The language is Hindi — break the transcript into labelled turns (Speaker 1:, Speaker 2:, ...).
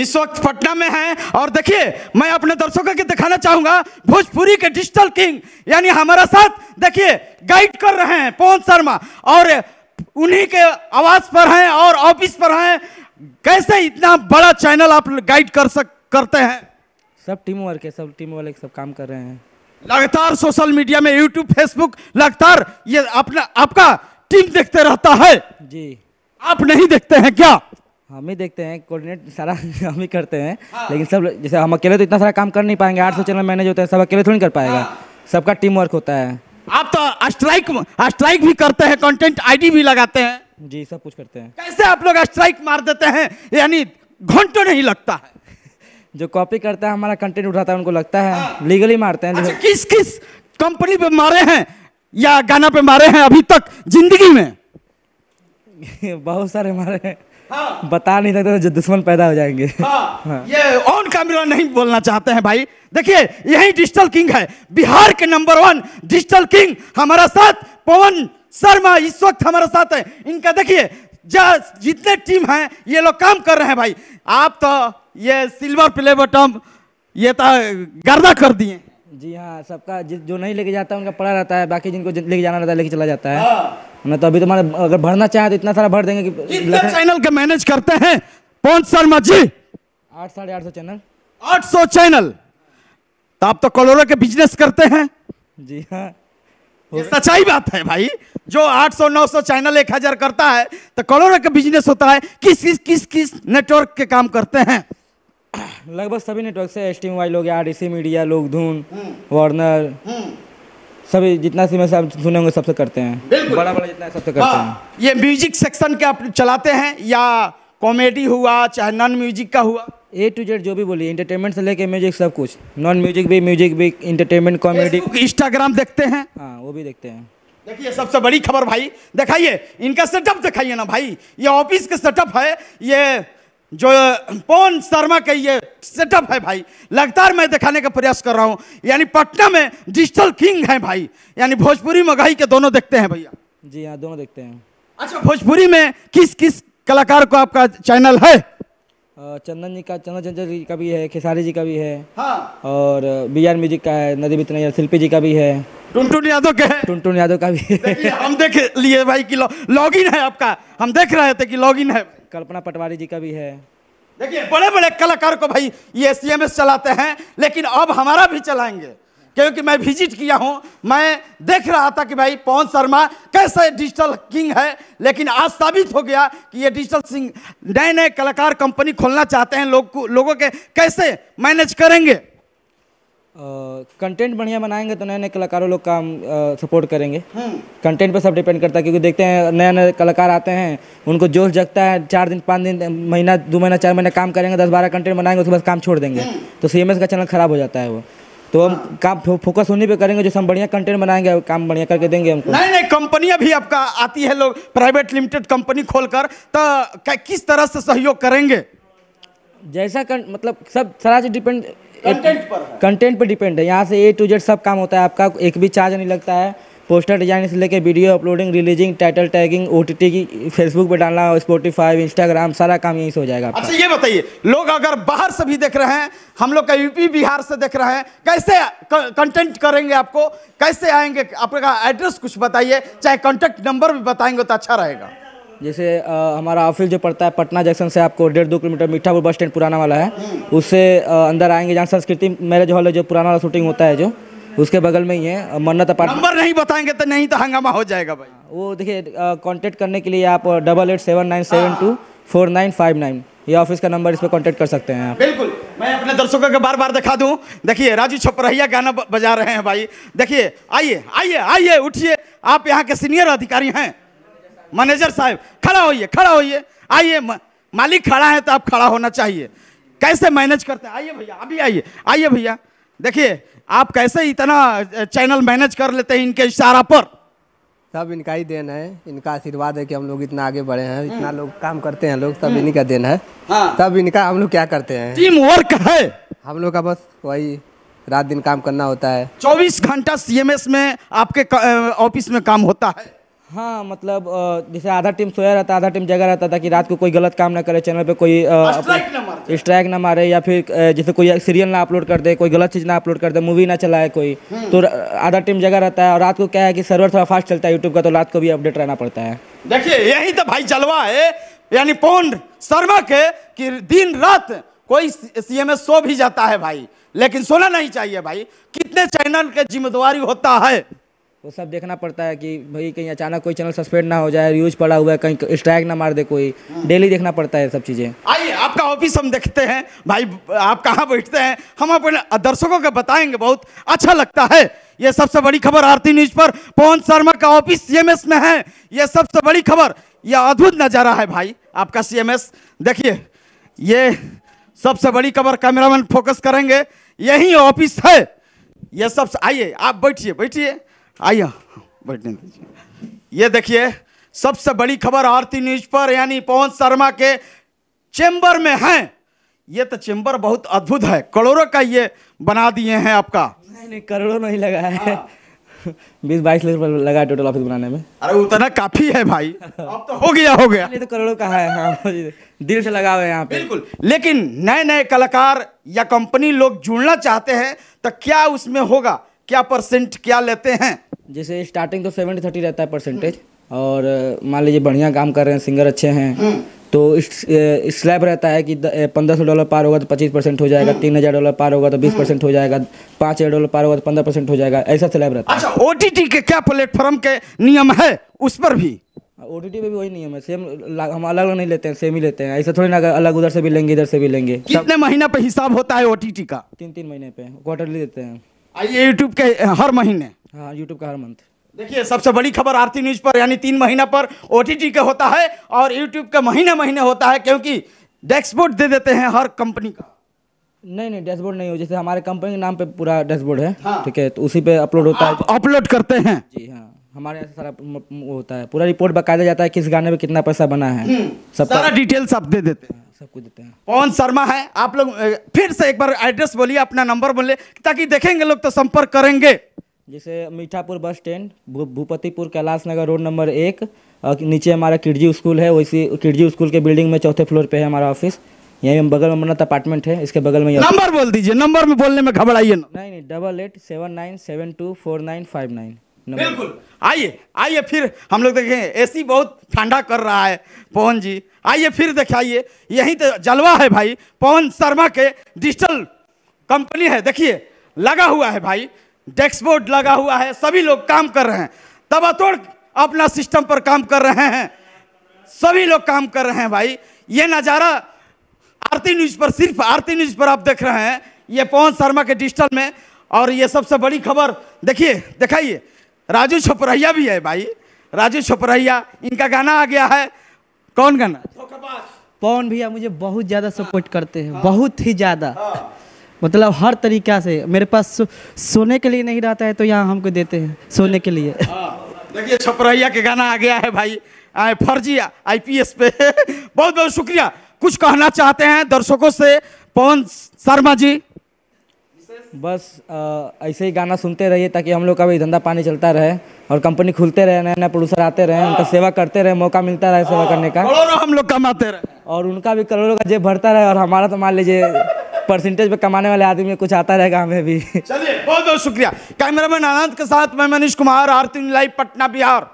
Speaker 1: इस वक्त पटना में हैं और देखिए मैं अपने दर्शकों के दिखाना चाहूंगा भोजपुरी के डिजिटल किंग यानी हमारा साथ देखिए गाइड कर रहे हैं पवन शर्मा और उन्हीं के आवाज पर हैं और ऑफिस पर हैं कैसे इतना बड़ा चैनल आप गाइड कर सक करते हैं
Speaker 2: सब टीम वर्क है सब टीम वाले सब काम कर रहे हैं
Speaker 1: लगातार सोशल मीडिया में यूट्यूब फेसबुक लगातार ये अपना आपका टीम देखते रहता है जी आप नहीं देखते हैं क्या
Speaker 2: हम ही देखते हैं कोऑर्डिनेट सारा हम ही करते हैं हाँ। लेकिन सब जैसे हम अकेले तो इतना सारा काम कर नहीं पाएंगे आठ सौ चैनल हाँ। मैनेज होते हैं सब अकेले थोड़ी कर पाएगा हाँ। सबका टीम वर्क होता है
Speaker 1: आप तो स्ट्राइक
Speaker 2: स्ट्राइक भी करते हैं कंटेंट आईडी भी लगाते हैं जी सब कुछ करते हैं
Speaker 1: कैसे आप लोग स्ट्राइक मार देते हैं यानी घंटों
Speaker 2: नहीं लगता है जो कॉपी करता है हमारा कंटेंट उठाता है उनको लगता है हाँ। लीगली मारते हैं अच्छा, किस किस कंपनी पे मारे हैं या गाना पे मारे हैं अभी तक जिंदगी में बहुत सारे मारे हैं हाँ। बता नहीं सकते जो तो दुश्मन पैदा हो जाएंगे हाँ। हाँ।
Speaker 1: ये ऑन कैमरा नहीं बोलना चाहते हैं भाई देखिए यही डिजिटल किंग है बिहार के नंबर वन डिजिटल किंग हमारा साथ पवन शर्मा इस वक्त हमारे साथ है इनका देखिए जितने टीम है ये लोग काम कर रहे हैं भाई आप तो ये सिल्वर प्ले बटम ये तो गर्दा कर दिए
Speaker 2: जी हाँ सबका जो नहीं लेके जाता उनका पड़ा रहता है बाकी जिनको लेके जाना रहता है लेके चला जाता है मैं तो अभी तो मैंने अगर भरना चाहे तो इतना सारा भर देंगे कि चैनल
Speaker 1: का मैनेज करते हैं कौन शर्मा जी
Speaker 2: आठ साढ़े आठ सौ चैनल
Speaker 1: आठ सौ चैनल तो आप तो करोड़ों के बिजनेस करते हैं
Speaker 2: जी हाँ ये
Speaker 1: सच्चाई बात है भाई जो 800 900 चैनल 1000 करता है तो करोड़ों का बिजनेस होता है किस किस किस किस नेटवर्क के काम करते
Speaker 2: हैं लगभग सभी नेटवर्क से एस टी मोबाइल हो गया आर मीडिया लोकधुन वार्नर सभी जितना सी में सब सुने होंगे सबसे करते हैं बड़ा बड़ा जितना सबसे करते हाँ,
Speaker 1: हैं ये म्यूजिक सेक्शन के आप चलाते हैं या कॉमेडी हुआ चाहे नॉन म्यूजिक
Speaker 2: का हुआ ए टू जेड जो भी बोलिए इंटरटेनमेंट से लेके म्यूजिक सब कुछ नॉन म्यूजिक भी म्यूजिक भी इंटरटेनमेंट कॉमेडी इंस्टाग्राम देखते हैं हाँ वो भी देखते हैं देखिए सबसे बड़ी खबर भाई दिखाइए
Speaker 1: इनका सेटअप दिखाइए ना भाई ये ऑफिस का सेटअप है ये जो पवन शर्मा का ये सेटअप है भाई लगातार मैं दिखाने का प्रयास कर रहा हूँ यानी पटना में डिजिटल किंग है भाई यानी भोजपुरी मगाई के दोनों देखते हैं भैया
Speaker 2: जी हाँ दोनों देखते हैं
Speaker 1: अच्छा भोजपुरी में किस किस कलाकार को आपका चैनल है
Speaker 2: चंदन जी का चंदन चंदन जी का भी है खेसारी जी का भी है हाँ। और बी आर म्यूजिक का है नदी बितना शिल्पी जी का भी है टुनटुन यादव के टुनटुन यादव का भी हम देख लिए भाई की
Speaker 1: लॉग इन है आपका हम देख रहे थे कि लॉग इन है
Speaker 2: कल्पना पटवारी जी का भी है
Speaker 1: देखिए बड़े बड़े कलाकार को भाई ये एस चलाते हैं लेकिन अब हमारा भी चलाएंगे क्योंकि मैं विजिट किया हूं मैं देख रहा था कि भाई पवन शर्मा कैसे डिजिटल किंग है लेकिन आज साबित हो गया कि ये डिजिटल सिंह नए नए कलाकार कंपनी खोलना चाहते हैं लोग लोगों के कैसे मैनेज करेंगे
Speaker 2: कंटेंट बढ़िया बनाएंगे तो नए नए कलाकारों लोग काम सपोर्ट करेंगे कंटेंट हम्म। पर सब डिपेंड करता है क्योंकि देखते हैं नए नए कलाकार आते हैं उनको जोश जगता है चार दिन पाँच दिन महीना दो महीना चार महीना काम करेंगे दस बारह कंटेंट बनाएंगे उसके बाद काम छोड़ देंगे हम्म। तो सी का चैनल खराब हो जाता है वो तो हम हाँ। काम फोकस उन्हीं पे करेंगे जो हम बढ़िया कंटेंट बनाएंगे काम बढ़िया करके देंगे हमको नहीं
Speaker 1: नहीं कंपनियां भी आपका आती है लोग प्राइवेट लिमिटेड कंपनी खोलकर तो किस तरह से सहयोग करेंगे
Speaker 2: जैसा कर, मतलब सब सारा चीज डिपेंड कंटेंट पर है कंटेंट पर डिपेंड है यहाँ से ए टू जेड सब काम होता है आपका एक भी चार्ज नहीं लगता है पोस्टर डिजाइन से लेके video uploading releasing title tagging O T की फेसबुक पे डालना स्पोटीफाई इंस्टाग्राम सारा काम यहीं से हो जाएगा अच्छा ये बताइए
Speaker 1: लोग अगर बाहर से भी देख रहे हैं हम लोग का यूपी बिहार से देख रहे हैं कैसे कंटेंट करेंगे आपको कैसे आएंगे आपका एड्रेस कुछ बताइए चाहे कॉन्टेक्ट नंबर भी बताएंगे तो अच्छा रहेगा
Speaker 2: जैसे आ, हमारा ऑफिस जो पड़ता है पटना जंक्शन से आपको डेढ़ दो किलोमीटर मीठापुर बस स्टैंड पुराना वाला है हम्म। उससे अंदर आएंगे जहाँ संस्कृति मैरिज हॉल है जो पुराना वाला शूटिंग होता है जो उसके बगल में ही है मन्नत अपार्ट नंबर
Speaker 1: नहीं बताएंगे तो नहीं तो हंगामा हो जाएगा भाई
Speaker 2: वो देखिए कॉन्टेक्ट करने के लिए आप double eight seven nine seven two four nine five nine ये ऑफिस का नंबर इस पर कॉन्टेक्ट कर सकते हैं आप
Speaker 1: बिल्कुल मैं अपने दर्शकों को बार बार दिखा दूँ देखिए राजू छपरहिया गाना बजा रहे हैं भाई देखिए आइए आइए आइए उठिए आप यहाँ के सीनियर अधिकारी हैं मैनेजर साहब खड़ा होइए खड़ा होइए आइए मालिक खड़ा है तो आप खड़ा होना चाहिए कैसे मैनेज करते हैं आइए भैया अभी आइए आइए भैया देखिए आप कैसे इतना चैनल मैनेज कर लेते हैं इनके इशारा पर
Speaker 2: सब इनका ही देन है इनका आशीर्वाद है कि हम लोग इतना आगे बढ़े हैं इतना हम्म। लोग काम करते हैं लोग सब हम्म। इन्हीं का देन है हाँ। तब इनका हम लोग क्या करते हैं टीम वर्क है हम लोग का बस वही रात दिन काम करना होता है
Speaker 1: चौबीस घंटा सीएमएस में आपके ऑफिस में काम होता है
Speaker 2: हाँ मतलब जैसे आधा टीम सोया रहता आधा टीम जगा रहता था कि रात को कोई गलत काम ना करे चैनल पे कोई स्ट्राइक ना मारे या फिर जैसे कोई सीरियल ना अपलोड कर दे कोई गलत चीज़ ना अपलोड कर दे मूवी ना चलाए कोई हम्म। तो आधा टीम जगा रहता है और रात को क्या है कि सर्वर थोड़ा फास्ट चलता है यूट्यूब का तो रात को भी अपडेट रहना पड़ता है देखिए यही
Speaker 1: तो भाई जलवा है यानी पौंड शर्मा के कि दिन रात कोई सीएमएस सो भी जाता है भाई लेकिन सोना नहीं चाहिए भाई कितने चैनल के जिम्मेदारी होता है
Speaker 2: वो सब देखना पड़ता है कि भाई कहीं अचानक कोई चैनल सस्पेंड ना हो जाए यूज पड़ा हुआ है कहीं स्ट्राइक ना मार दे कोई हाँ। डेली देखना पड़ता है सब चीज़ें
Speaker 1: आइए आपका ऑफिस हम देखते हैं भाई आप कहाँ बैठते हैं हम अपने दर्शकों को बताएंगे बहुत अच्छा लगता है ये सबसे बड़ी खबर आरती न्यूज पर पवन शर्मा का ऑफिस सीएमएस में है ये सबसे बड़ी खबर यह अद्भुत नज़ारा है भाई आपका सीएमएस देखिए ये सबसे बड़ी खबर कैमरामैन फोकस करेंगे यही ऑफिस है ये सब आइए आप बैठिए बैठिए आइए बैठने दीजिए ये देखिए सबसे बड़ी खबर आरती न्यूज पर यानी पवन शर्मा के चेंबर में है ये तो चेंबर बहुत अद्भुत है करोड़ों का ये बना दिए हैं आपका
Speaker 2: नहीं नहीं करोड़ों नहीं लगा है बीस बाईस लाख रुपये लगा टोटल ऑफिस बनाने में
Speaker 1: अरे उतना काफी है भाई अब तो हो गया हो गया तो करोड़ों का है हाँ दिल से लगा हुआ है यहाँ पे बिल्कुल लेकिन नए नए कलाकार या कंपनी लोग जुड़ना चाहते हैं तो क्या उसमें होगा क्या परसेंट क्या लेते हैं
Speaker 2: जैसे स्टार्टिंग तो सेवेंटी थर्टी रहता है परसेंटेज और मान लीजिए बढ़िया काम कर रहे हैं सिंगर अच्छे हैं हम्म। तो स्लैब रहता है कि पंद्रह सौ डॉलर पार होगा तो पच्चीस परसेंट हो जाएगा हम्म। तीन हज़ार डॉलर पार होगा तो बीस परसेंट हम्म। हो जाएगा पाँच हज़ार डॉलर पार होगा तो पंद्रह परसेंट हो जाएगा ऐसा स्लैब रहता
Speaker 1: है अच्छा ओटीटी के क्या प्लेटफॉर्म के नियम है उस पर भी
Speaker 2: ओ हाँ, पे भी वही नियम है सेम हम अलग अलग नहीं लेते हैं सेम ही लेते हैं ऐसा थोड़ी ना अलग उधर से भी लेंगे इधर से भी लेंगे कितने महीना पे हिसाब होता है ओ का तीन तीन महीने पे क्वार्टरली देते हैं आइए यूट्यूब के हर महीने हाँ यूट्यूब का हर मंथ देखिए सबसे बड़ी खबर आरती न्यूज पर यानी तीन महीना पर
Speaker 1: ओ टी का होता है और यूट्यूब का महीने महीने होता है क्योंकि डैशबोर्ड दे देते हैं हर कंपनी का
Speaker 2: नहीं नहीं डैशबोर्ड नहीं हो जैसे हमारे कंपनी के नाम पे पूरा डैशबोर्ड है हाँ। ठीक हाँ। है तो उसी पे अपलोड होता है अपलोड करते हैं जी हाँ हमारे यहाँ सारा वो होता है पूरा रिपोर्ट बकायदा जाता है किस गाने में कितना पैसा बना है हम्म। सब सारा डिटेल्स आप दे देते हैं सब कुछ देते हैं पवन शर्मा
Speaker 1: है आप लोग फिर से एक बार एड्रेस बोलिए अपना नंबर बोलिए ताकि देखेंगे लोग तो संपर्क करेंगे
Speaker 2: जैसे Mithapur bus stand Bhupatipur Kailash Nagar road number एक और नीचे हमारा किडजी स्कूल है वैसी किडजी स्कूल के बिल्डिंग में चौथे फ्लोर पे है हमारा ऑफिस हम बगल में मन्नत अपार्टमेंट है इसके बगल में नंबर बोल दीजिए नंबर में बोलने में घबराइए नहीं नहीं double eight seven nine seven two four nine five nine बिल्कुल आइए आइए फिर हम लोग देखें एसी बहुत
Speaker 1: ठंडा कर रहा है पवन जी आइए फिर दिखाइए यही तो जलवा है भाई पवन शर्मा के डिजिटल कंपनी है देखिए लगा हुआ है भाई डैक्सबोर्ड लगा हुआ है सभी लोग काम कर रहे हैं तबातोड़ अपना सिस्टम पर काम कर रहे हैं सभी लोग काम कर रहे हैं भाई ये नज़ारा आरती न्यूज़ पर सिर्फ आरती न्यूज़ पर आप देख रहे हैं ये पवन शर्मा के डिजिटल में और ये सबसे बड़ी खबर देखिए दिखाइए राजू छपरैया भी है भाई राजू छपरैया इनका
Speaker 2: गाना आ गया है कौन गाना पवन भैया मुझे बहुत ज़्यादा सपोर्ट करते हैं हाँ। बहुत ही ज़्यादा हाँ। मतलब हर तरीका से मेरे पास सो, सोने के लिए नहीं रहता है तो यहाँ हमको देते हैं सोने के लिए हाँ।
Speaker 1: देखिए छपरैया के गाना आ गया है भाई आए फर्जी आईपीएस पे बहुत बहुत शुक्रिया कुछ कहना चाहते हैं दर्शकों से पवन शर्मा जी
Speaker 2: बस आ, ऐसे ही गाना सुनते रहिए ताकि हम लोग का भी धंधा पानी चलता रहे और कंपनी खुलते रहे नए नए प्रोड्यूसर आते रहे हाँ। उनका सेवा करते रहे मौका मिलता रहे सेवा हाँ। करने का हम लोग कमाते रहे और उनका भी करोड़ों का जेब भरता रहे और हमारा तो मान लीजिए परसेंटेज पे कमाने वाले आदमी में कुछ आता रहेगा हमें भी चलिए बहुत बहुत शुक्रिया
Speaker 1: कैमरामैन आनंद के साथ मैं मनीष कुमार आरती लाइव पटना बिहार